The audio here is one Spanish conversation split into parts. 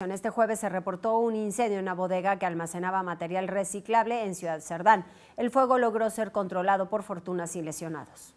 En Este jueves se reportó un incendio en una bodega que almacenaba material reciclable en Ciudad Cerdán. El fuego logró ser controlado por fortunas y lesionados.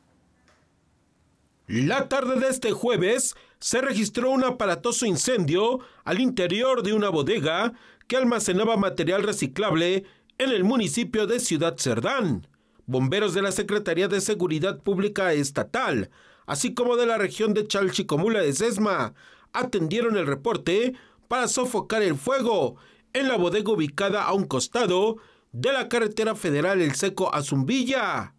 La tarde de este jueves se registró un aparatoso incendio al interior de una bodega que almacenaba material reciclable en el municipio de Ciudad Cerdán. Bomberos de la Secretaría de Seguridad Pública Estatal, así como de la región de Chalchicomula de Sesma, atendieron el reporte para sofocar el fuego en la bodega ubicada a un costado de la carretera federal El Seco a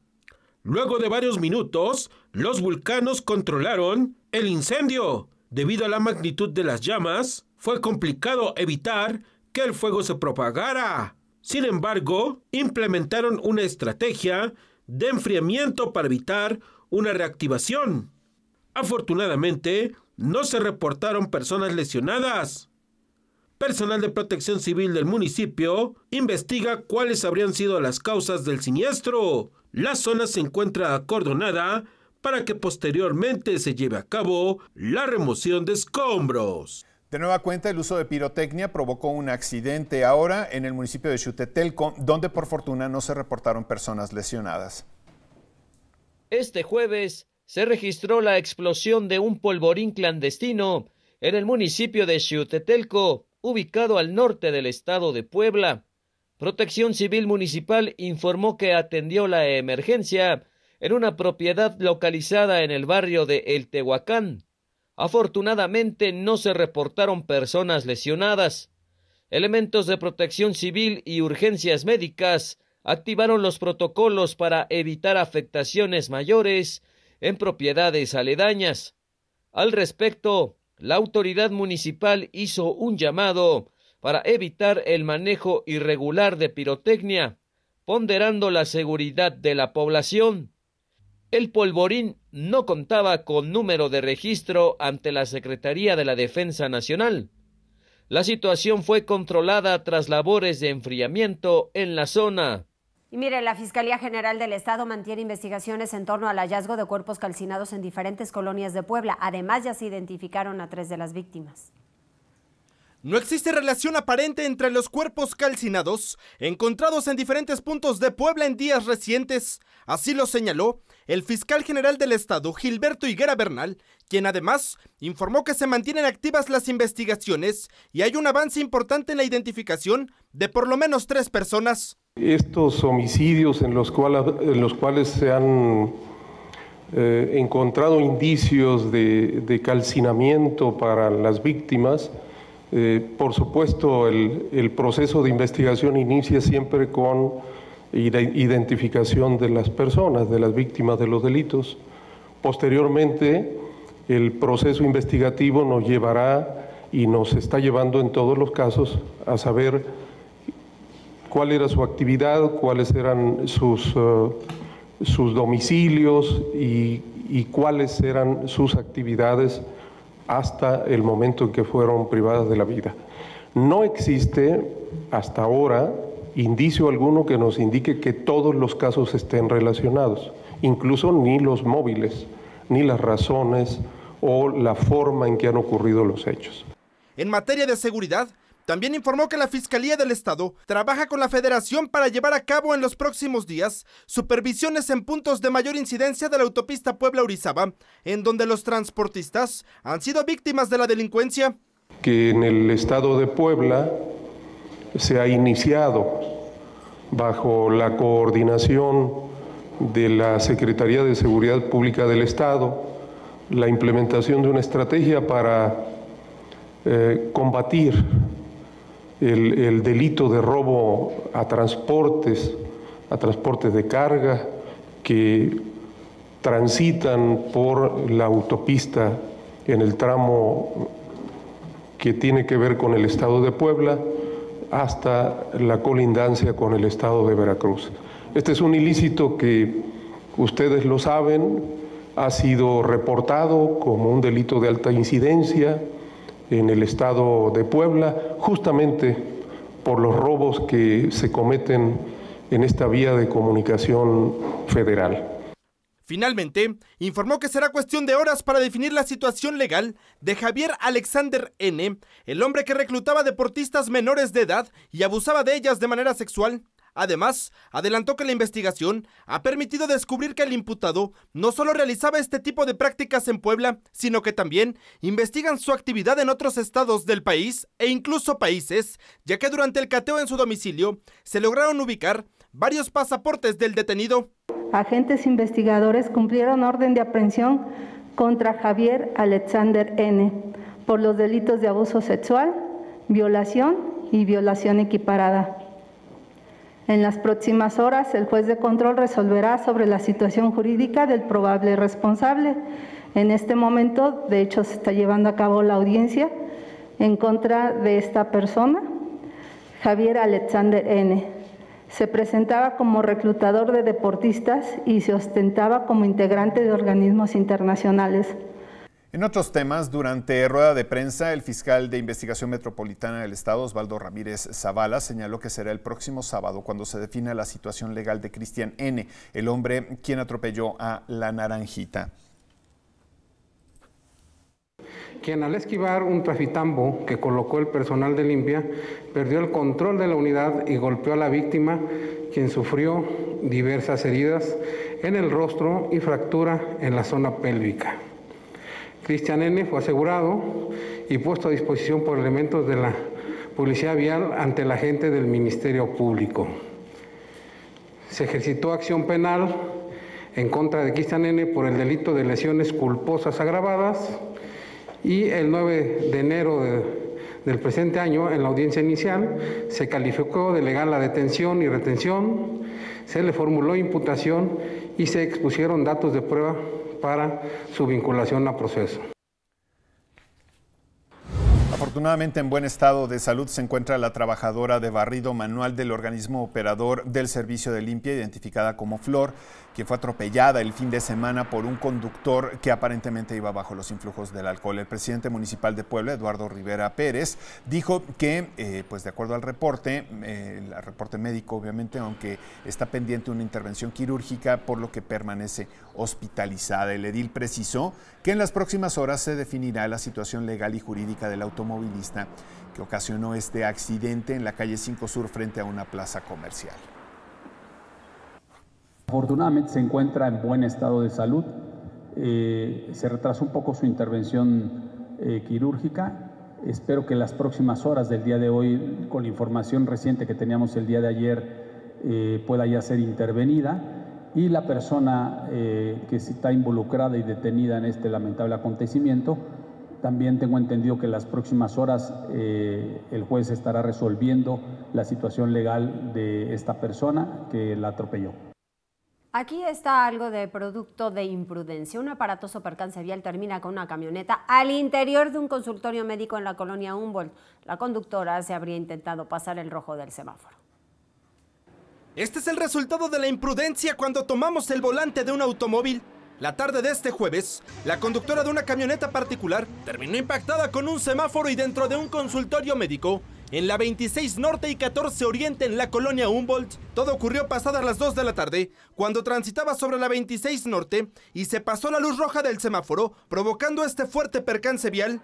Luego de varios minutos, los vulcanos controlaron el incendio. Debido a la magnitud de las llamas, fue complicado evitar que el fuego se propagara. Sin embargo, implementaron una estrategia de enfriamiento para evitar una reactivación. Afortunadamente, no se reportaron personas lesionadas personal de protección civil del municipio investiga cuáles habrían sido las causas del siniestro. La zona se encuentra acordonada para que posteriormente se lleve a cabo la remoción de escombros. De nueva cuenta, el uso de pirotecnia provocó un accidente ahora en el municipio de Xutetelco, donde por fortuna no se reportaron personas lesionadas. Este jueves se registró la explosión de un polvorín clandestino en el municipio de Xutetelco, ubicado al norte del estado de Puebla. Protección Civil Municipal informó que atendió la emergencia en una propiedad localizada en el barrio de El Tehuacán. Afortunadamente no se reportaron personas lesionadas. Elementos de protección civil y urgencias médicas activaron los protocolos para evitar afectaciones mayores en propiedades aledañas. Al respecto, la autoridad municipal hizo un llamado para evitar el manejo irregular de pirotecnia, ponderando la seguridad de la población. El polvorín no contaba con número de registro ante la Secretaría de la Defensa Nacional. La situación fue controlada tras labores de enfriamiento en la zona. Y mire, la Fiscalía General del Estado mantiene investigaciones en torno al hallazgo de cuerpos calcinados en diferentes colonias de Puebla. Además, ya se identificaron a tres de las víctimas. No existe relación aparente entre los cuerpos calcinados encontrados en diferentes puntos de Puebla en días recientes. Así lo señaló el fiscal general del Estado, Gilberto Higuera Bernal, quien además informó que se mantienen activas las investigaciones y hay un avance importante en la identificación de por lo menos tres personas. Estos homicidios en los, cuales se han eh, encontrado indicios de, calcinamiento para las víctimas, eh, por supuesto el, el, proceso de investigación inicia siempre con identificación de las personas, de las víctimas de los delitos. Posteriormente, el proceso investigativo nos llevará y nos está llevando en todos los casos a saber cuál era su actividad, cuáles eran sus, eh, sus domicilios y, y, cuáles eran sus actividades hasta el momento en que fueron privadas de la vida. No existe hasta ahora indicio alguno que nos indique que todos los casos estén relacionados, incluso ni los móviles, ni las razones o la forma en que han ocurrido los hechos. En materia de seguridad, también informó que la Fiscalía del Estado trabaja con la Federación para llevar a cabo en los próximos días supervisiones en puntos de mayor incidencia de la autopista Puebla-Urizaba, en donde los transportistas han sido víctimas de la delincuencia. Que en el Estado de Puebla se ha iniciado bajo la coordinación de la Secretaría de Seguridad Pública del Estado la implementación de una estrategia para eh, combatir el, delito de robo a transportes, a transportes de carga que transitan por la autopista en el tramo que tiene que ver con el estado de Puebla hasta la colindancia con el estado de Veracruz. Este es un ilícito que ustedes lo saben, ha sido reportado como un delito de alta incidencia, en el estado de Puebla, justamente por los robos que se cometen en esta vía de comunicación federal. Finalmente, informó que será cuestión de horas para definir la situación legal de Javier Alexander N., el hombre que reclutaba deportistas menores de edad y abusaba de ellas de manera sexual. Además, adelantó que la investigación ha permitido descubrir que el imputado no solo realizaba este tipo de prácticas en Puebla, sino que también investigan su actividad en otros estados del país e incluso países, ya que durante el cateo en su domicilio se lograron ubicar varios pasaportes del detenido. Agentes investigadores cumplieron orden de aprehensión contra Javier Alexander N. por los delitos de abuso sexual, violación y violación equiparada en las próximas horas, el juez de control resolverá sobre la situación jurídica del probable responsable. En este momento, de hecho, se está llevando a cabo la audiencia en contra de esta persona, Javier Alexander N. Se presentaba como reclutador de deportistas y se ostentaba como integrante de organismos internacionales. En otros temas, durante rueda de prensa, el fiscal de investigación metropolitana del Estado, Osvaldo Ramírez Zavala, señaló que será el próximo sábado cuando se defina la situación legal de Cristian N., el hombre quien atropelló a la naranjita. Quien al esquivar un trafitambo que colocó el personal de limpia, perdió el control de la unidad y golpeó a la víctima, quien sufrió diversas heridas en el rostro y fractura en la zona pélvica. Cristian N. fue asegurado y puesto a disposición por elementos de la Policía Vial ante la gente del Ministerio Público. Se ejercitó acción penal en contra de Cristian N. por el delito de lesiones culposas agravadas y el 9 de enero del presente año, en la audiencia inicial, se calificó de legal la detención y retención, se le formuló imputación y se expusieron datos de prueba para su vinculación al proceso. Afortunadamente en buen estado de salud se encuentra la trabajadora de barrido manual del organismo operador del servicio de limpia, identificada como Flor, que fue atropellada el fin de semana por un conductor que aparentemente iba bajo los influjos del alcohol. El presidente municipal de Puebla, Eduardo Rivera Pérez, dijo que, eh, pues de acuerdo al reporte, el eh, reporte médico obviamente, aunque está pendiente una intervención quirúrgica, por lo que permanece hospitalizada. El edil precisó que en las próximas horas se definirá la situación legal y jurídica del automovilista que ocasionó este accidente en la calle 5 Sur frente a una plaza comercial. Afortunadamente se encuentra en buen estado de salud. Eh, se retrasó un poco su intervención eh, quirúrgica. Espero que las próximas horas del día de hoy, con la información reciente que teníamos el día de ayer, eh, pueda ya ser intervenida y la persona que está involucrada y detenida en este lamentable acontecimiento. También tengo entendido que las próximas horas el juez estará resolviendo la situación legal de esta persona que la atropelló. Aquí está algo de producto de imprudencia. Un aparatoso percance vial termina con una camioneta al interior de un consultorio médico en la colonia Humboldt. La conductora se habría intentado pasar el rojo del semáforo. Este es el resultado de la imprudencia cuando tomamos el volante de un automóvil. La tarde de este jueves, la conductora de una camioneta particular terminó impactada con un semáforo y dentro de un consultorio médico en la 26 Norte y 14 Oriente en la colonia Humboldt. Todo ocurrió pasadas las 2 de la tarde, cuando transitaba sobre la 26 Norte y se pasó la luz roja del semáforo, provocando este fuerte percance vial.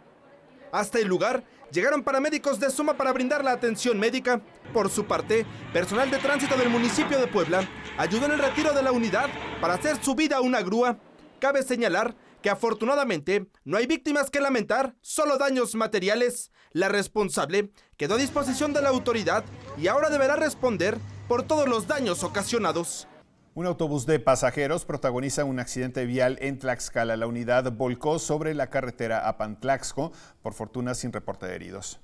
Hasta el lugar llegaron paramédicos de Suma para brindar la atención médica. Por su parte, personal de tránsito del municipio de Puebla ayudó en el retiro de la unidad para hacer subida a una grúa. Cabe señalar que afortunadamente no hay víctimas que lamentar, solo daños materiales. La responsable quedó a disposición de la autoridad y ahora deberá responder por todos los daños ocasionados. Un autobús de pasajeros protagoniza un accidente vial en Tlaxcala. La unidad volcó sobre la carretera a Pantlaxco, por fortuna sin reporte de heridos.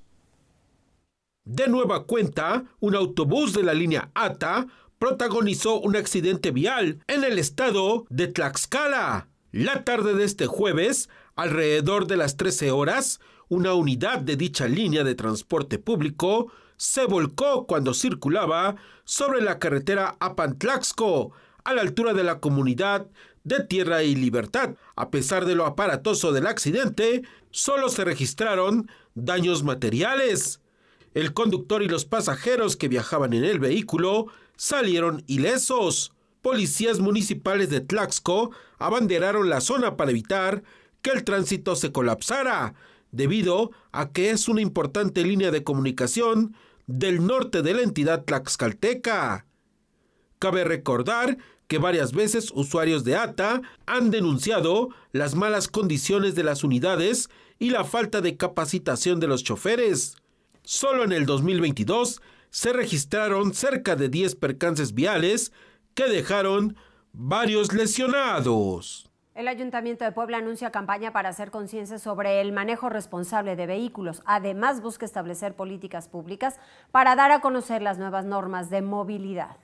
De nueva cuenta, un autobús de la línea ATA protagonizó un accidente vial en el estado de Tlaxcala. La tarde de este jueves, alrededor de las 13 horas, una unidad de dicha línea de transporte público se volcó cuando circulaba sobre la carretera Apantlaxco, a la altura de la comunidad de Tierra y Libertad. A pesar de lo aparatoso del accidente, solo se registraron daños materiales. El conductor y los pasajeros que viajaban en el vehículo salieron ilesos policías municipales de Tlaxco abanderaron la zona para evitar que el tránsito se colapsara, debido a que es una importante línea de comunicación del norte de la entidad tlaxcalteca. Cabe recordar que varias veces usuarios de ATA han denunciado las malas condiciones de las unidades y la falta de capacitación de los choferes. Solo en el 2022 se registraron cerca de 10 percances viales que dejaron varios lesionados. El Ayuntamiento de Puebla anuncia campaña para hacer conciencia sobre el manejo responsable de vehículos. Además, busca establecer políticas públicas para dar a conocer las nuevas normas de movilidad.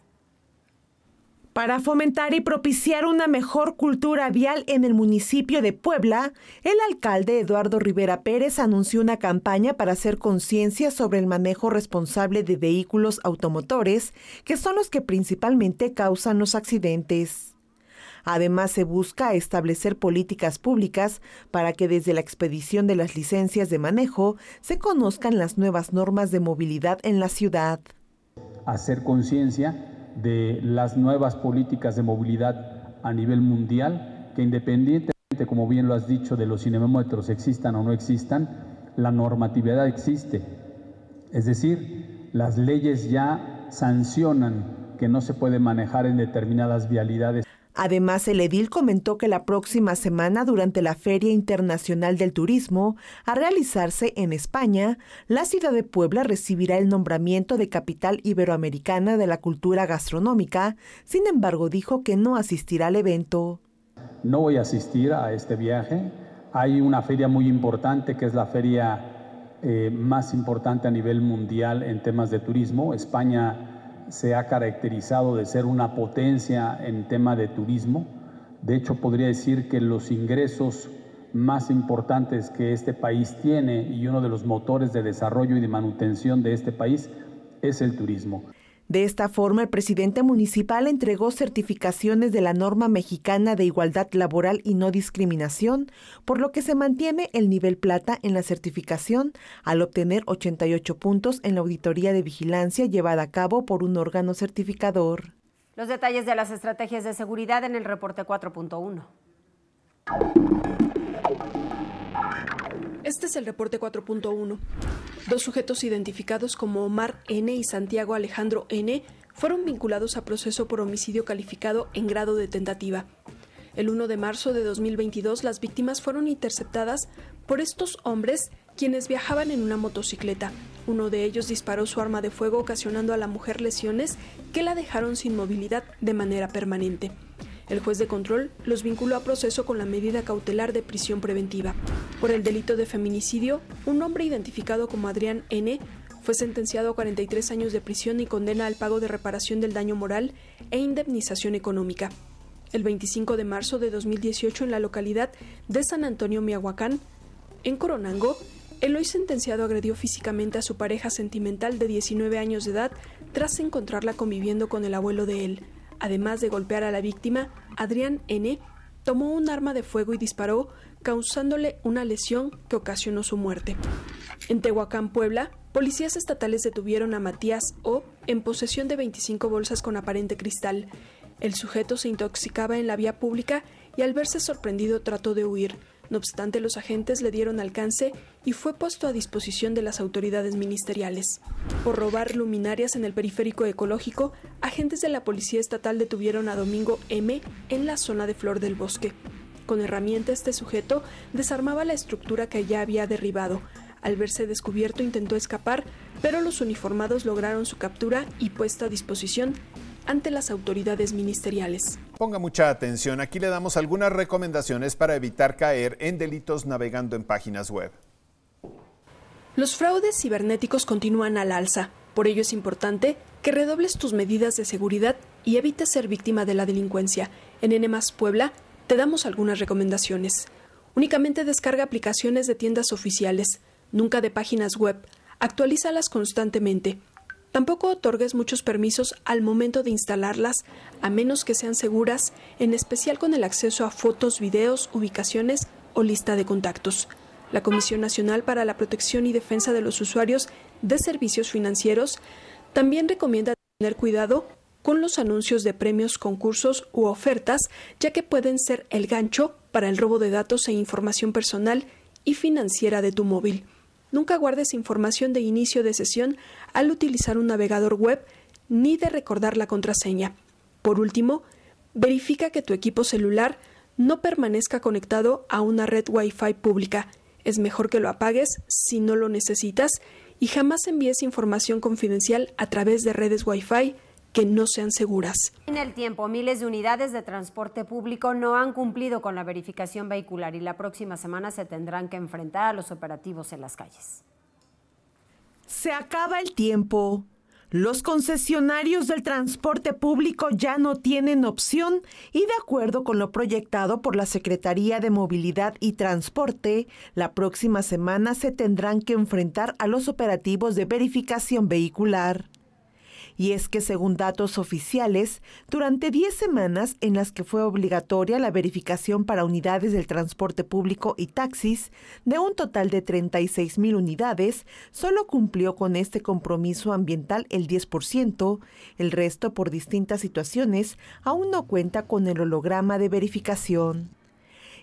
Para fomentar y propiciar una mejor cultura vial en el municipio de Puebla, el alcalde Eduardo Rivera Pérez anunció una campaña para hacer conciencia sobre el manejo responsable de vehículos automotores, que son los que principalmente causan los accidentes. Además, se busca establecer políticas públicas para que desde la expedición de las licencias de manejo se conozcan las nuevas normas de movilidad en la ciudad. Hacer conciencia de las nuevas políticas de movilidad a nivel mundial, que independientemente, como bien lo has dicho, de los cinemómetros existan o no existan, la normatividad existe. Es decir, las leyes ya sancionan que no se puede manejar en determinadas vialidades. Además, el edil comentó que la próxima semana, durante la Feria Internacional del Turismo, a realizarse en España, la ciudad de Puebla recibirá el nombramiento de capital iberoamericana de la cultura gastronómica, sin embargo dijo que no asistirá al evento. No voy a asistir a este viaje. Hay una feria muy importante que es la feria eh, más importante a nivel mundial en temas de turismo. España se ha caracterizado de ser una potencia en tema de turismo. De hecho, podría decir que los ingresos más importantes que este país tiene y uno de los motores de desarrollo y de manutención de este país es el turismo. De esta forma, el presidente municipal entregó certificaciones de la norma mexicana de igualdad laboral y no discriminación, por lo que se mantiene el nivel plata en la certificación al obtener 88 puntos en la auditoría de vigilancia llevada a cabo por un órgano certificador. Los detalles de las estrategias de seguridad en el reporte 4.1. Este es el reporte 4.1. Dos sujetos identificados como Omar N y Santiago Alejandro N fueron vinculados a proceso por homicidio calificado en grado de tentativa. El 1 de marzo de 2022 las víctimas fueron interceptadas por estos hombres quienes viajaban en una motocicleta. Uno de ellos disparó su arma de fuego ocasionando a la mujer lesiones que la dejaron sin movilidad de manera permanente. El juez de control los vinculó a proceso con la medida cautelar de prisión preventiva. Por el delito de feminicidio, un hombre identificado como Adrián N. fue sentenciado a 43 años de prisión y condena al pago de reparación del daño moral e indemnización económica. El 25 de marzo de 2018 en la localidad de San Antonio Miahuacán, en Coronango, el hoy sentenciado agredió físicamente a su pareja sentimental de 19 años de edad tras encontrarla conviviendo con el abuelo de él. Además de golpear a la víctima, Adrián N. tomó un arma de fuego y disparó, causándole una lesión que ocasionó su muerte. En Tehuacán, Puebla, policías estatales detuvieron a Matías O. en posesión de 25 bolsas con aparente cristal. El sujeto se intoxicaba en la vía pública y al verse sorprendido trató de huir. No obstante, los agentes le dieron alcance y fue puesto a disposición de las autoridades ministeriales. Por robar luminarias en el periférico ecológico, agentes de la Policía Estatal detuvieron a Domingo M en la zona de Flor del Bosque. Con herramientas, este sujeto desarmaba la estructura que ya había derribado. Al verse descubierto intentó escapar, pero los uniformados lograron su captura y puesta a disposición ante las autoridades ministeriales. Ponga mucha atención, aquí le damos algunas recomendaciones para evitar caer en delitos navegando en páginas web. Los fraudes cibernéticos continúan al alza, por ello es importante que redobles tus medidas de seguridad y evites ser víctima de la delincuencia. En N Puebla te damos algunas recomendaciones. Únicamente descarga aplicaciones de tiendas oficiales, nunca de páginas web. Actualízalas constantemente. Tampoco otorgues muchos permisos al momento de instalarlas, a menos que sean seguras, en especial con el acceso a fotos, videos, ubicaciones o lista de contactos. La Comisión Nacional para la Protección y Defensa de los Usuarios de Servicios Financieros también recomienda tener cuidado con los anuncios de premios, concursos u ofertas, ya que pueden ser el gancho para el robo de datos e información personal y financiera de tu móvil. Nunca guardes información de inicio de sesión al utilizar un navegador web ni de recordar la contraseña. Por último, verifica que tu equipo celular no permanezca conectado a una red Wi-Fi pública. Es mejor que lo apagues si no lo necesitas y jamás envíes información confidencial a través de redes Wi-Fi, que no sean seguras. En el tiempo, miles de unidades de transporte público no han cumplido con la verificación vehicular y la próxima semana se tendrán que enfrentar a los operativos en las calles. Se acaba el tiempo. Los concesionarios del transporte público ya no tienen opción y de acuerdo con lo proyectado por la Secretaría de Movilidad y Transporte, la próxima semana se tendrán que enfrentar a los operativos de verificación vehicular. Y es que según datos oficiales, durante 10 semanas en las que fue obligatoria la verificación para unidades del transporte público y taxis, de un total de 36 mil unidades, solo cumplió con este compromiso ambiental el 10%, el resto por distintas situaciones aún no cuenta con el holograma de verificación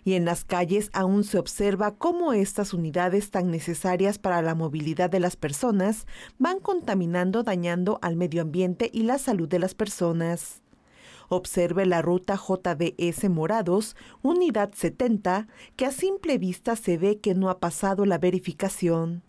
y en las calles aún se observa cómo estas unidades tan necesarias para la movilidad de las personas van contaminando, dañando al medio ambiente y la salud de las personas. Observe la ruta JDS Morados, unidad 70, que a simple vista se ve que no ha pasado la verificación.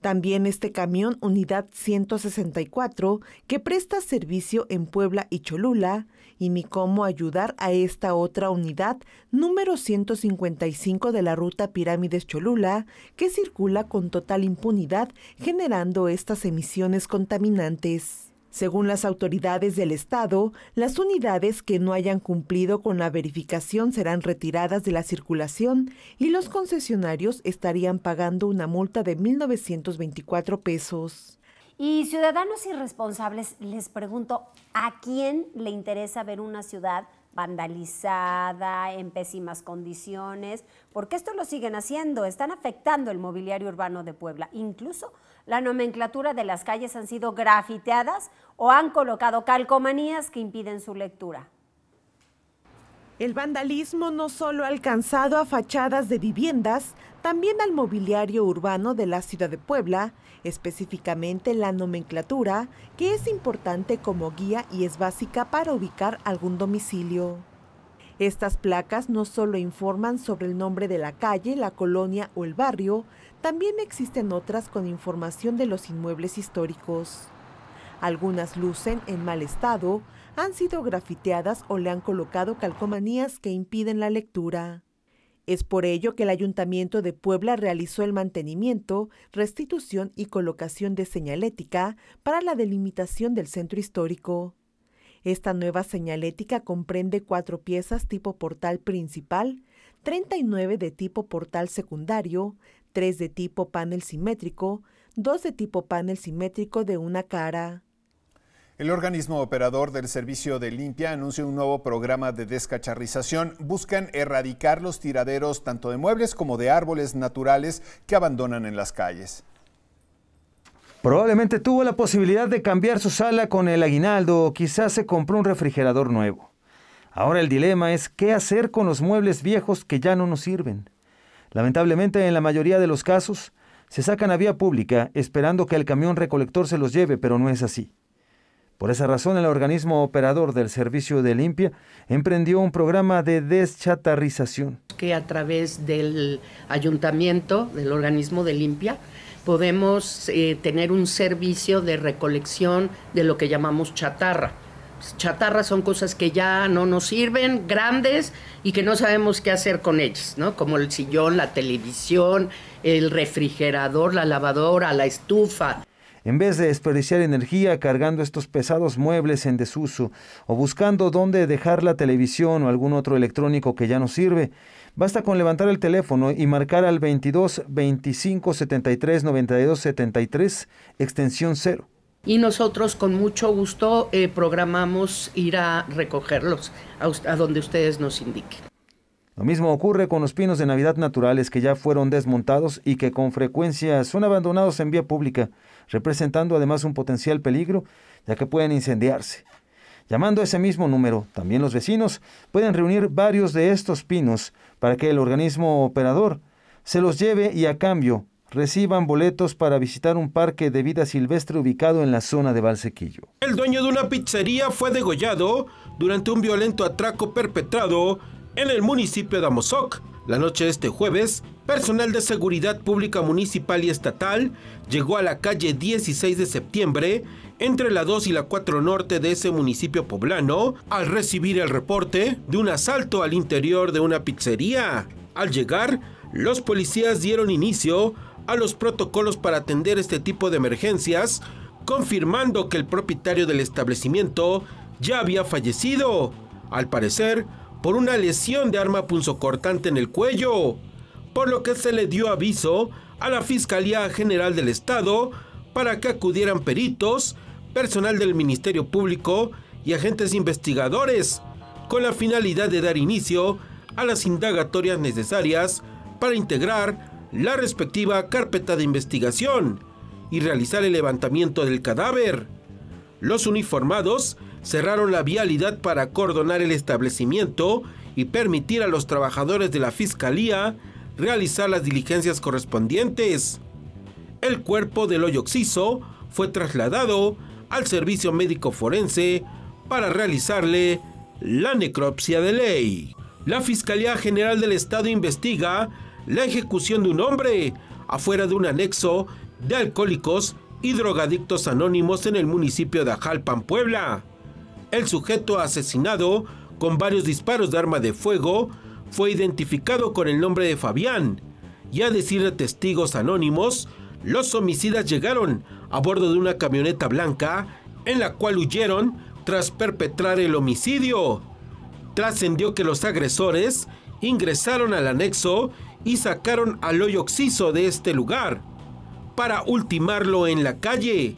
También este camión unidad 164, que presta servicio en Puebla y Cholula, y mi cómo ayudar a esta otra unidad número 155 de la ruta Pirámides Cholula, que circula con total impunidad generando estas emisiones contaminantes. Según las autoridades del Estado, las unidades que no hayan cumplido con la verificación serán retiradas de la circulación y los concesionarios estarían pagando una multa de 1.924 pesos. Y ciudadanos irresponsables, les pregunto, ¿a quién le interesa ver una ciudad vandalizada, en pésimas condiciones, porque esto lo siguen haciendo, están afectando el mobiliario urbano de Puebla. Incluso la nomenclatura de las calles han sido grafiteadas o han colocado calcomanías que impiden su lectura. El vandalismo no solo ha alcanzado a fachadas de viviendas, también al mobiliario urbano de la ciudad de Puebla, específicamente la nomenclatura, que es importante como guía y es básica para ubicar algún domicilio. Estas placas no solo informan sobre el nombre de la calle, la colonia o el barrio, también existen otras con información de los inmuebles históricos. Algunas lucen en mal estado, han sido grafiteadas o le han colocado calcomanías que impiden la lectura. Es por ello que el Ayuntamiento de Puebla realizó el mantenimiento, restitución y colocación de señalética para la delimitación del centro histórico. Esta nueva señalética comprende cuatro piezas tipo portal principal, 39 de tipo portal secundario, 3 de tipo panel simétrico, 2 de tipo panel simétrico de una cara. El organismo operador del servicio de limpia anuncia un nuevo programa de descacharrización. Buscan erradicar los tiraderos tanto de muebles como de árboles naturales que abandonan en las calles. Probablemente tuvo la posibilidad de cambiar su sala con el aguinaldo o quizás se compró un refrigerador nuevo. Ahora el dilema es qué hacer con los muebles viejos que ya no nos sirven. Lamentablemente en la mayoría de los casos se sacan a vía pública esperando que el camión recolector se los lleve, pero no es así. Por esa razón, el organismo operador del servicio de limpia emprendió un programa de deschatarrización. Que a través del ayuntamiento, del organismo de limpia, podemos eh, tener un servicio de recolección de lo que llamamos chatarra. Pues, chatarra son cosas que ya no nos sirven, grandes, y que no sabemos qué hacer con ellas, ¿no? Como el sillón, la televisión, el refrigerador, la lavadora, la estufa. En vez de desperdiciar energía cargando estos pesados muebles en desuso o buscando dónde dejar la televisión o algún otro electrónico que ya no sirve, basta con levantar el teléfono y marcar al 22 25 73 92 73 extensión 0 y nosotros con mucho gusto eh, programamos ir a recogerlos a donde ustedes nos indiquen. Lo mismo ocurre con los pinos de Navidad naturales que ya fueron desmontados y que con frecuencia son abandonados en vía pública, representando además un potencial peligro, ya que pueden incendiarse. Llamando a ese mismo número, también los vecinos pueden reunir varios de estos pinos para que el organismo operador se los lleve y a cambio reciban boletos para visitar un parque de vida silvestre ubicado en la zona de Valsequillo. El dueño de una pizzería fue degollado durante un violento atraco perpetrado en el municipio de Amozoc. La noche de este jueves, personal de seguridad pública municipal y estatal llegó a la calle 16 de septiembre, entre la 2 y la 4 norte de ese municipio poblano, al recibir el reporte de un asalto al interior de una pizzería. Al llegar, los policías dieron inicio a los protocolos para atender este tipo de emergencias, confirmando que el propietario del establecimiento ya había fallecido. Al parecer, por una lesión de arma punzocortante en el cuello, por lo que se le dio aviso a la Fiscalía General del Estado para que acudieran peritos, personal del Ministerio Público y agentes investigadores, con la finalidad de dar inicio a las indagatorias necesarias para integrar la respectiva carpeta de investigación y realizar el levantamiento del cadáver. Los uniformados cerraron la vialidad para acordonar el establecimiento y permitir a los trabajadores de la Fiscalía realizar las diligencias correspondientes. El cuerpo del hoyo oxiso fue trasladado al servicio médico forense para realizarle la necropsia de ley. La Fiscalía General del Estado investiga la ejecución de un hombre afuera de un anexo de alcohólicos y drogadictos anónimos en el municipio de Ajalpan, Puebla. El sujeto asesinado con varios disparos de arma de fuego fue identificado con el nombre de Fabián y a decir de testigos anónimos, los homicidas llegaron a bordo de una camioneta blanca en la cual huyeron tras perpetrar el homicidio. Trascendió que los agresores ingresaron al anexo y sacaron al hoyo oxiso de este lugar para ultimarlo en la calle.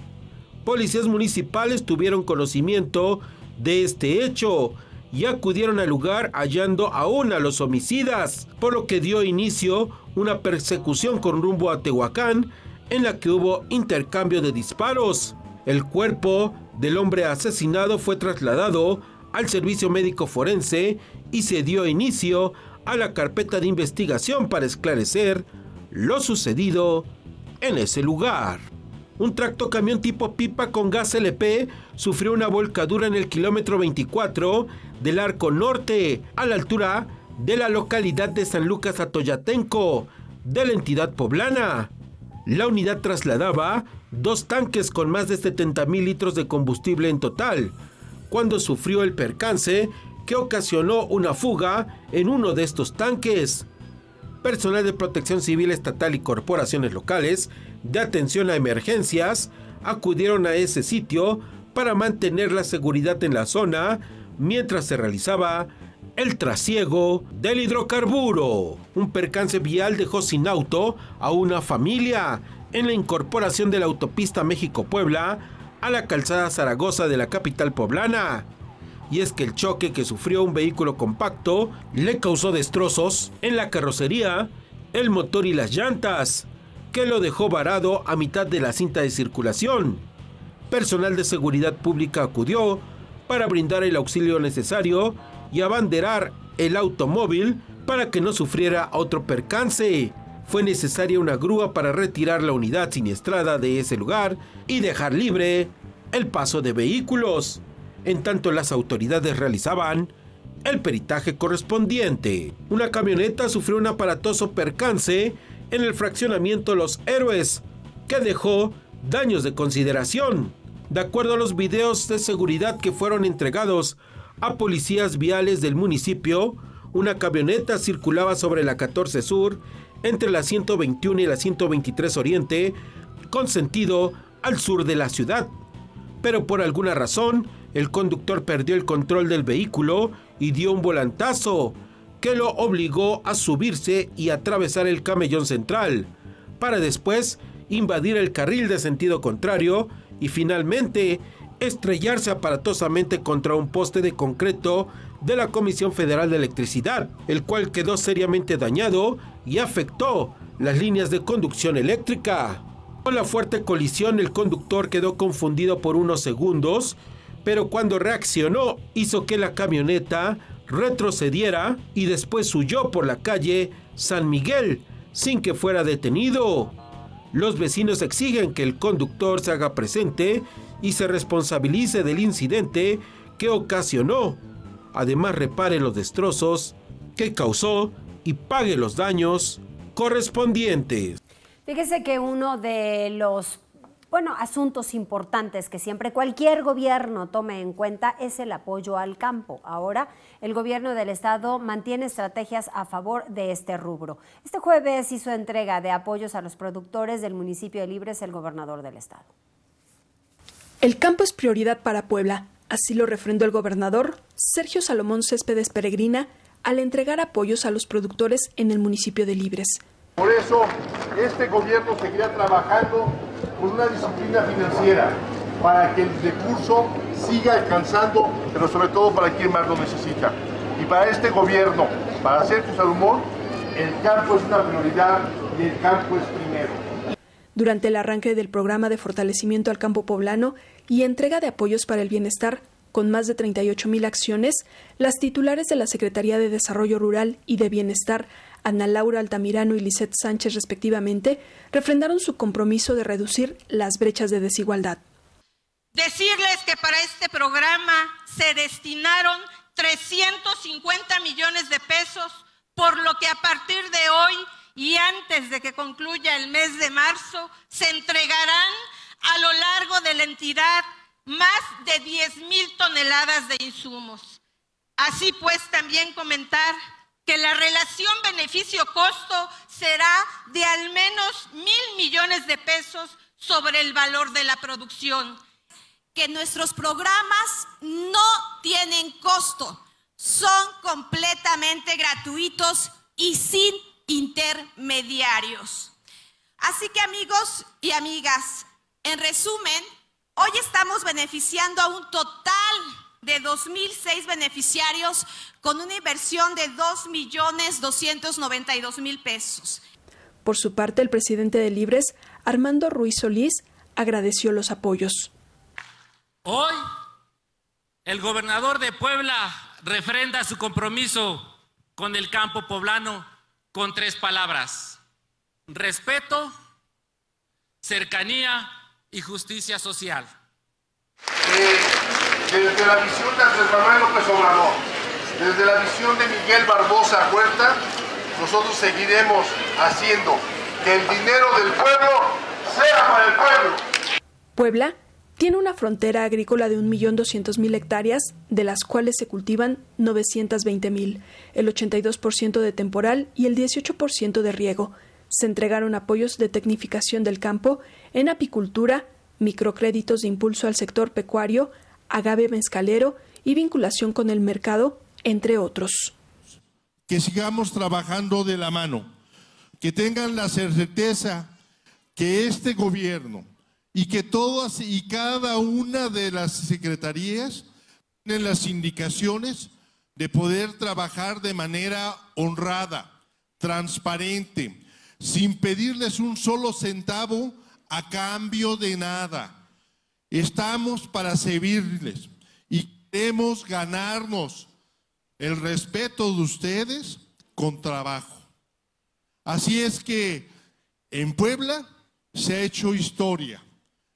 Policías municipales tuvieron conocimiento de este hecho y acudieron al lugar hallando aún a los homicidas, por lo que dio inicio una persecución con rumbo a Tehuacán en la que hubo intercambio de disparos. El cuerpo del hombre asesinado fue trasladado al servicio médico forense y se dio inicio a la carpeta de investigación para esclarecer lo sucedido en ese lugar un tractocamión tipo pipa con gas LP sufrió una volcadura en el kilómetro 24 del arco norte, a la altura de la localidad de San Lucas Atoyatenco, de la entidad poblana. La unidad trasladaba dos tanques con más de 70 mil litros de combustible en total, cuando sufrió el percance que ocasionó una fuga en uno de estos tanques. Personal de protección civil estatal y corporaciones locales de atención a emergencias acudieron a ese sitio para mantener la seguridad en la zona mientras se realizaba el trasiego del hidrocarburo. Un percance vial dejó sin auto a una familia en la incorporación de la autopista México-Puebla a la calzada Zaragoza de la capital poblana. Y es que el choque que sufrió un vehículo compacto le causó destrozos en la carrocería, el motor y las llantas, lo dejó varado a mitad de la cinta de circulación. Personal de seguridad pública acudió para brindar el auxilio necesario y abanderar el automóvil para que no sufriera otro percance. Fue necesaria una grúa para retirar la unidad siniestrada de ese lugar y dejar libre el paso de vehículos, en tanto las autoridades realizaban el peritaje correspondiente. Una camioneta sufrió un aparatoso percance en el fraccionamiento Los Héroes, que dejó daños de consideración. De acuerdo a los videos de seguridad que fueron entregados a policías viales del municipio, una camioneta circulaba sobre la 14 Sur, entre la 121 y la 123 Oriente, con sentido al sur de la ciudad. Pero por alguna razón, el conductor perdió el control del vehículo y dio un volantazo que lo obligó a subirse y atravesar el camellón central, para después invadir el carril de sentido contrario y finalmente estrellarse aparatosamente contra un poste de concreto de la Comisión Federal de Electricidad, el cual quedó seriamente dañado y afectó las líneas de conducción eléctrica. Con la fuerte colisión el conductor quedó confundido por unos segundos, pero cuando reaccionó hizo que la camioneta retrocediera y después huyó por la calle San Miguel sin que fuera detenido. Los vecinos exigen que el conductor se haga presente y se responsabilice del incidente que ocasionó. Además repare los destrozos que causó y pague los daños correspondientes. Fíjese que uno de los bueno, asuntos importantes que siempre cualquier gobierno tome en cuenta es el apoyo al campo. Ahora el gobierno del estado mantiene estrategias a favor de este rubro. Este jueves hizo entrega de apoyos a los productores del municipio de Libres el gobernador del estado. El campo es prioridad para Puebla, así lo refrendó el gobernador Sergio Salomón Céspedes Peregrina al entregar apoyos a los productores en el municipio de Libres. Por eso, este gobierno seguirá trabajando con una disciplina financiera para que el recurso siga alcanzando, pero sobre todo para quien más lo necesita. Y para este gobierno, para hacer su salumón, el campo es una prioridad y el campo es primero. Durante el arranque del programa de fortalecimiento al campo poblano y entrega de apoyos para el bienestar, con más de 38 mil acciones, las titulares de la Secretaría de Desarrollo Rural y de Bienestar, Ana Laura Altamirano y Lisette Sánchez respectivamente, refrendaron su compromiso de reducir las brechas de desigualdad. Decirles que para este programa se destinaron 350 millones de pesos, por lo que a partir de hoy y antes de que concluya el mes de marzo, se entregarán a lo largo de la entidad más de 10 mil toneladas de insumos. Así pues, también comentar que la relación beneficio-costo será de al menos mil millones de pesos sobre el valor de la producción que nuestros programas no tienen costo, son completamente gratuitos y sin intermediarios. Así que amigos y amigas, en resumen, hoy estamos beneficiando a un total de 2.006 beneficiarios con una inversión de 2.292.000 pesos. Por su parte, el presidente de Libres, Armando Ruiz Solís, agradeció los apoyos. Hoy el gobernador de Puebla refrenda su compromiso con el campo poblano con tres palabras. Respeto, cercanía y justicia social. desde la visión de Andrés Manuel López Obrador, desde la visión de Miguel Barbosa Huerta, nosotros seguiremos haciendo que el dinero del pueblo sea para el pueblo. Puebla tiene una frontera agrícola de 1.200.000 hectáreas, de las cuales se cultivan 920.000, el 82% de temporal y el 18% de riego. Se entregaron apoyos de tecnificación del campo en apicultura, microcréditos de impulso al sector pecuario, agave mezcalero y vinculación con el mercado, entre otros. Que sigamos trabajando de la mano, que tengan la certeza que este gobierno y que todas y cada una de las secretarías tienen las indicaciones de poder trabajar de manera honrada, transparente, sin pedirles un solo centavo a cambio de nada. Estamos para servirles y queremos ganarnos el respeto de ustedes con trabajo. Así es que en Puebla se ha hecho historia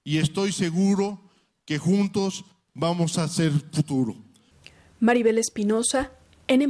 y estoy seguro que juntos vamos a hacer futuro. Maribel Espinosa, N.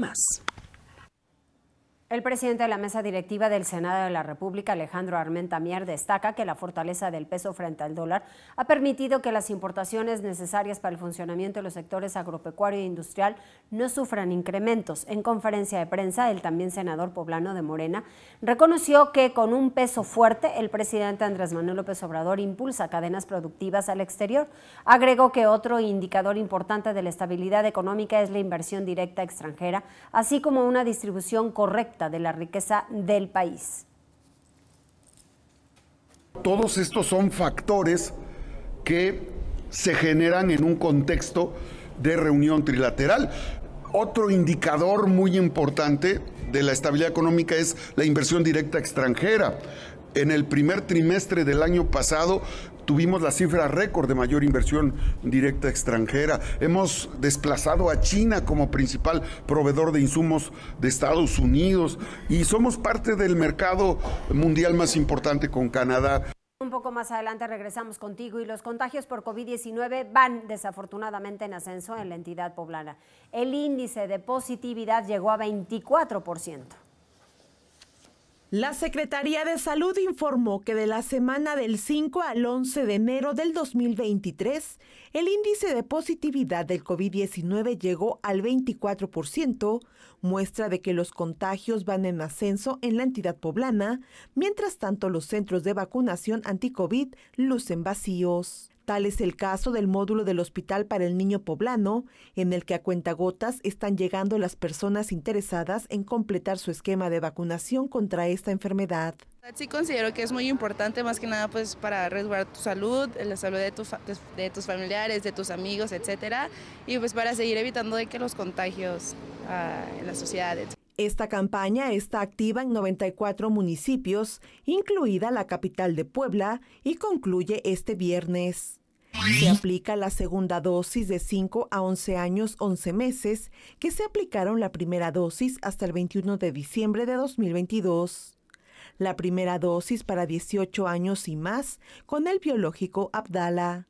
El presidente de la mesa directiva del Senado de la República, Alejandro Armenta Mier, destaca que la fortaleza del peso frente al dólar ha permitido que las importaciones necesarias para el funcionamiento de los sectores agropecuario e industrial no sufran incrementos. En conferencia de prensa, el también senador poblano de Morena reconoció que con un peso fuerte, el presidente Andrés Manuel López Obrador impulsa cadenas productivas al exterior. Agregó que otro indicador importante de la estabilidad económica es la inversión directa extranjera, así como una distribución correcta de la riqueza del país. Todos estos son factores que se generan en un contexto de reunión trilateral. Otro indicador muy importante de la estabilidad económica es la inversión directa extranjera. En el primer trimestre del año pasado Tuvimos la cifra récord de mayor inversión directa extranjera. Hemos desplazado a China como principal proveedor de insumos de Estados Unidos y somos parte del mercado mundial más importante con Canadá. Un poco más adelante regresamos contigo y los contagios por COVID-19 van desafortunadamente en ascenso en la entidad poblana. El índice de positividad llegó a 24%. La Secretaría de Salud informó que de la semana del 5 al 11 de enero del 2023, el índice de positividad del COVID-19 llegó al 24%, muestra de que los contagios van en ascenso en la entidad poblana, mientras tanto los centros de vacunación anticovid lucen vacíos. Tal es el caso del módulo del Hospital para el Niño Poblano, en el que a cuentagotas están llegando las personas interesadas en completar su esquema de vacunación contra esta enfermedad. Sí considero que es muy importante más que nada pues para resguardar tu salud, la salud de, tus familiares, de tus amigos, etcétera, y pues para seguir evitando de que los contagios ah, en la sociedad, esta campaña está activa en 94 municipios, incluida la capital de Puebla, y concluye este viernes. Se aplica la segunda dosis de 5 a 11 años 11 meses, que se aplicaron la primera dosis hasta el 21 de diciembre de 2022. La primera dosis para 18 años y más con el biológico Abdala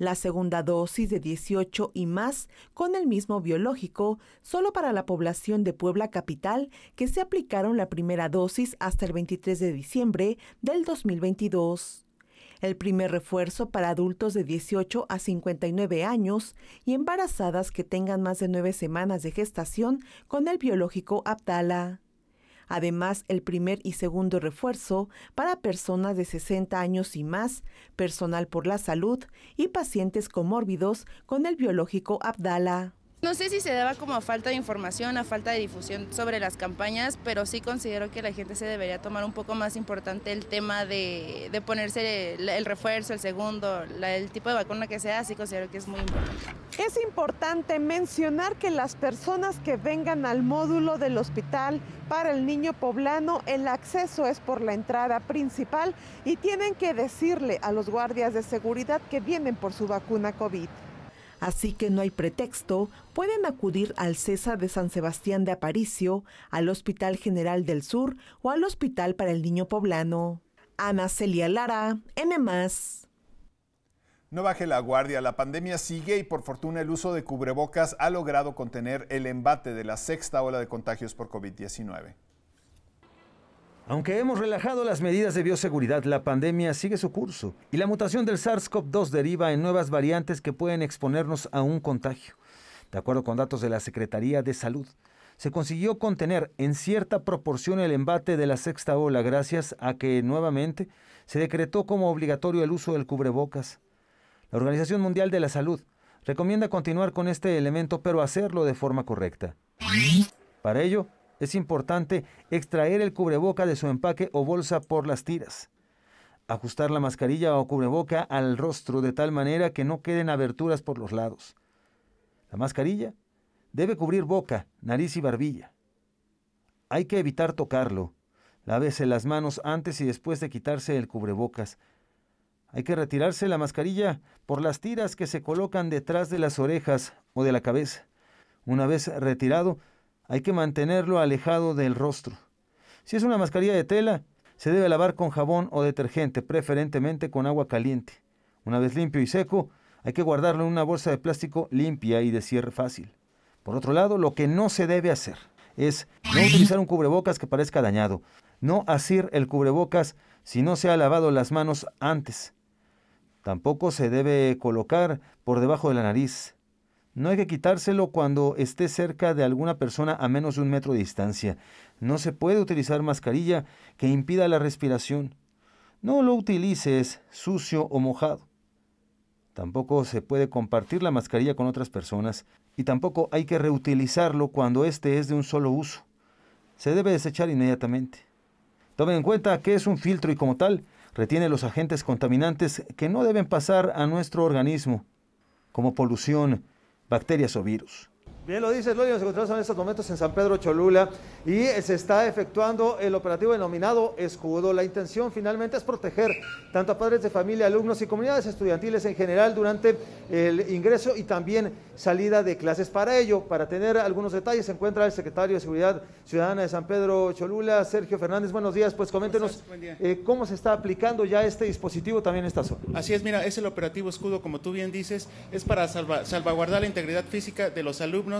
la segunda dosis de 18 y más con el mismo biológico solo para la población de Puebla Capital que se aplicaron la primera dosis hasta el 23 de diciembre del 2022 el primer refuerzo para adultos de 18 a 59 años y embarazadas que tengan más de nueve semanas de gestación con el biológico Aptala. Además, el primer y segundo refuerzo para personas de 60 años y más, personal por la salud y pacientes comórbidos con el biológico Abdala. No sé si se daba como a falta de información, a falta de difusión sobre las campañas, pero sí considero que la gente se debería tomar un poco más importante el tema de, ponerse el, refuerzo, el segundo, el tipo de vacuna que sea, sí considero que es muy importante. Es importante mencionar que las personas que vengan al módulo del hospital para el niño poblano, el acceso es por la entrada principal y tienen que decirle a los guardias de seguridad que vienen por su vacuna COVID. Así que no hay pretexto, pueden acudir al CESA de San Sebastián de Aparicio, al Hospital General del Sur o al Hospital para el Niño Poblano. Ana Celia Lara, N. No baje la guardia, la pandemia sigue y por fortuna el uso de cubrebocas ha logrado contener el embate de la sexta ola de contagios por COVID-19. Aunque hemos relajado las medidas de bioseguridad, la pandemia sigue su curso y la mutación del SARS-CoV-2 deriva en nuevas variantes que pueden exponernos a un contagio. De acuerdo con datos de la Secretaría de Salud, se consiguió contener en cierta proporción el embate de la sexta ola gracias a que nuevamente se decretó como obligatorio el uso del cubrebocas. La Organización Mundial de la Salud recomienda continuar con este elemento pero hacerlo de forma correcta. Para ello, es importante extraer el cubreboca de su empaque o bolsa por las tiras. Ajustar la mascarilla o cubreboca al rostro de tal manera que no queden aberturas por los lados. La mascarilla debe cubrir boca, nariz y barbilla. Hay que evitar tocarlo. Lávese las manos antes y después de quitarse el cubrebocas. Hay que retirarse la mascarilla por las tiras que se colocan detrás de las orejas o de la cabeza. Una vez retirado, hay que mantenerlo alejado del rostro. Si es una mascarilla de tela, se debe lavar con jabón o detergente, preferentemente con agua caliente. Una vez limpio y seco, hay que guardarlo en una bolsa de plástico limpia y de cierre fácil. Por otro lado, lo que no se debe hacer es no utilizar un cubrebocas que parezca dañado, no asir el cubrebocas si no se ha lavado las manos antes. Tampoco se debe colocar por debajo de la nariz. No hay que quitárselo cuando esté cerca de alguna persona a menos de un metro de distancia. No se puede utilizar mascarilla que impida la respiración. No lo utilices sucio o mojado. Tampoco se puede compartir la mascarilla con otras personas y tampoco hay que reutilizarlo cuando éste es de un solo uso. Se debe desechar inmediatamente. Tomen en cuenta que es un filtro y como tal retiene los agentes contaminantes que no deben pasar a nuestro organismo, como polución, bacterias o virus. Bien lo dices, Loli, nos encontramos en estos momentos en San Pedro Cholula y se está efectuando el operativo denominado Escudo. La intención finalmente es proteger tanto a padres de familia, alumnos y comunidades estudiantiles en general durante el ingreso y también salida de clases. Para ello, para tener algunos detalles, se encuentra el secretario de Seguridad Ciudadana de San Pedro Cholula, Sergio Fernández. Buenos días, pues coméntenos eh, ¿Cómo, se está aplicando ya este dispositivo también en esta zona. Así es, mira, es el operativo Escudo, como tú bien dices, es para salvaguardar la integridad física de los alumnos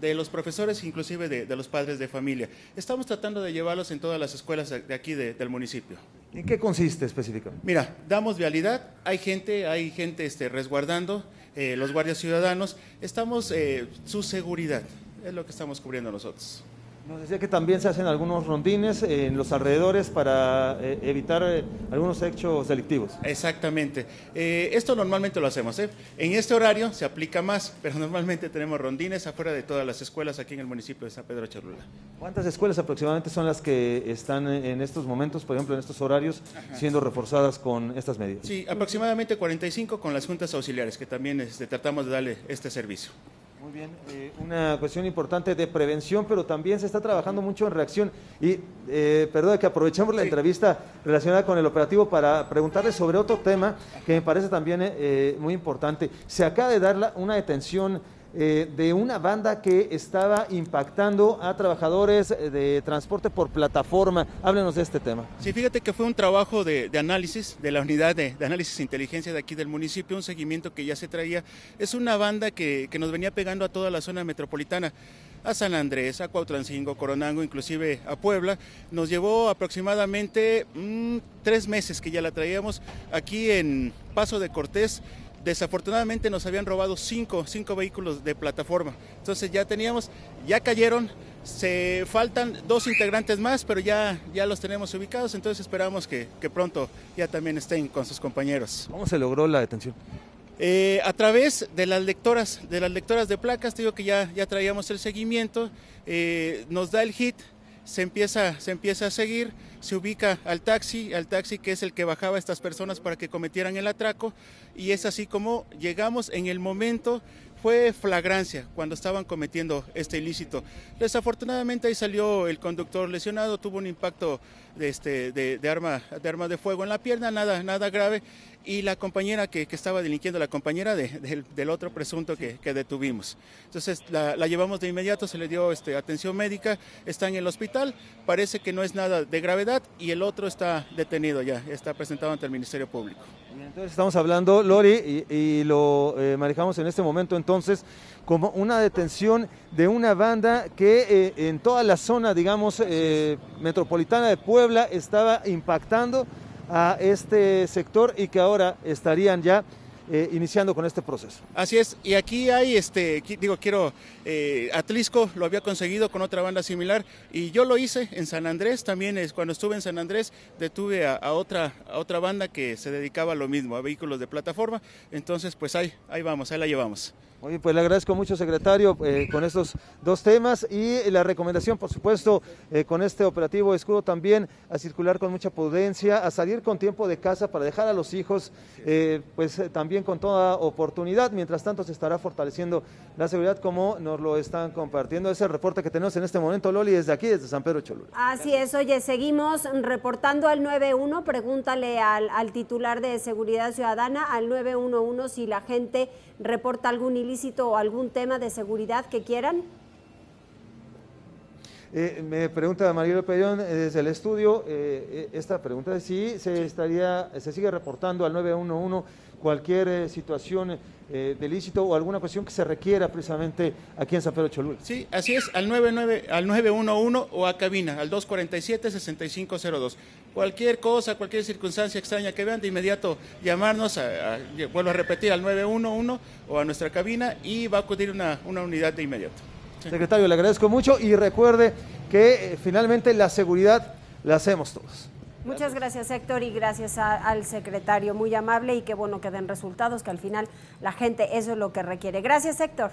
de los profesores, inclusive de, los padres de familia. Estamos tratando de llevarlos en todas las escuelas de aquí del municipio. ¿En qué consiste específicamente? Mira, damos vialidad, hay gente, hay gente este, resguardando, eh, los guardias ciudadanos, estamos eh, su seguridad, es lo que estamos cubriendo nosotros. Nos decía que también se hacen algunos rondines en los alrededores para eh, evitar eh, algunos hechos delictivos. Exactamente. Eh, esto normalmente lo hacemos. ¿eh? En este horario se aplica más, pero normalmente tenemos rondines afuera de todas las escuelas aquí en el municipio de San Pedro Cholula. ¿Cuántas escuelas aproximadamente son las que están en estos momentos, por ejemplo, en estos horarios, siendo reforzadas con estas medidas? Sí, aproximadamente 45 con las juntas auxiliares, que también este, tratamos de darle este servicio. Muy bien, eh, una cuestión importante de prevención, pero también se está trabajando mucho en reacción. Y eh, perdón que aprovechamos la entrevista relacionada con el operativo para preguntarle sobre otro tema que me parece también eh, muy importante. Se acaba de dar una detención eh, de una banda que estaba impactando a trabajadores eh, de transporte por plataforma. Háblenos de este tema. Sí, fíjate que fue un trabajo de, análisis de la unidad de, análisis e inteligencia de aquí del municipio, un seguimiento que ya se traía. Es una banda que, nos venía pegando a toda la zona metropolitana a San Andrés, a Cuautlancingo, Coronango, inclusive a Puebla. Nos llevó aproximadamente mm, tres meses que ya la traíamos aquí en Paso de Cortés Desafortunadamente nos habían robado cinco, cinco vehículos de plataforma. Entonces ya teníamos, ya cayeron, se faltan dos integrantes más, pero ya, ya los tenemos ubicados, entonces esperamos que, pronto ya también estén con sus compañeros. ¿Cómo se logró la detención? Eh, a través de las lectoras, de las lectoras de placas, te digo que ya, ya traíamos el seguimiento, eh, nos da el hit se empieza, se empieza a seguir, se ubica al taxi, al taxi que es el que bajaba a estas personas para que cometieran el atraco, y es así como llegamos en el momento, fue flagrancia cuando estaban cometiendo este ilícito. Desafortunadamente ahí salió el conductor lesionado, tuvo un impacto de, este, de, arma, de arma de fuego en la pierna, nada, nada grave. Y la compañera que, estaba delinquiendo, la compañera del, del otro presunto que, detuvimos. Entonces la, llevamos de inmediato, se le dio este, atención médica, está en el hospital, parece que no es nada de gravedad y el otro está detenido ya, está presentado ante el Ministerio Público. Entonces estamos hablando, Lori, y, lo eh, manejamos en este momento entonces como una detención de una banda que eh, en toda la zona, digamos, eh, metropolitana de Puebla estaba impactando a este sector y que ahora estarían ya eh, iniciando con este proceso. Así es, y aquí hay, este, digo, quiero, Atlisco lo había conseguido con otra banda similar y yo lo hice en San Andrés, también es, cuando estuve en San Andrés detuve a, otra, otra banda que se dedicaba a lo mismo, a vehículos de plataforma, entonces pues ahí, ahí vamos, ahí la llevamos. Oye, pues le agradezco mucho, secretario, eh, con estos dos temas y la recomendación, por supuesto, eh, con este operativo escudo también a circular con mucha prudencia, a salir con tiempo de casa para dejar a los hijos, eh, pues también con toda oportunidad. Mientras tanto, se estará fortaleciendo la seguridad como nos lo están compartiendo. Es el reporte que tenemos en este momento, Loli, desde aquí, desde San Pedro Cholula. Así es, oye, seguimos reportando al 91 Pregúntale al, al titular de Seguridad Ciudadana, al 911, si la gente reporta algún ilícito algún tema de seguridad que quieran? Eh, me pregunta Mario Pellón eh, desde el estudio, eh, esta pregunta de si se, estaría, se sigue reportando al 911 cualquier eh, situación eh, eh, de o alguna cuestión que se requiera precisamente aquí en San Pedro Cholula. Sí, así es, al 99, al 911 o a cabina, al 247-6502. Cualquier cosa, cualquier circunstancia extraña que vean, de inmediato llamarnos, vuelvo a repetir, al 911 o a nuestra cabina y va a acudir una, unidad de inmediato. Secretario, le agradezco mucho y recuerde que finalmente la seguridad la hacemos todos. Muchas gracias Héctor y gracias al secretario, muy amable y qué bueno que den resultados, que al final la gente eso es lo que requiere. Gracias Héctor.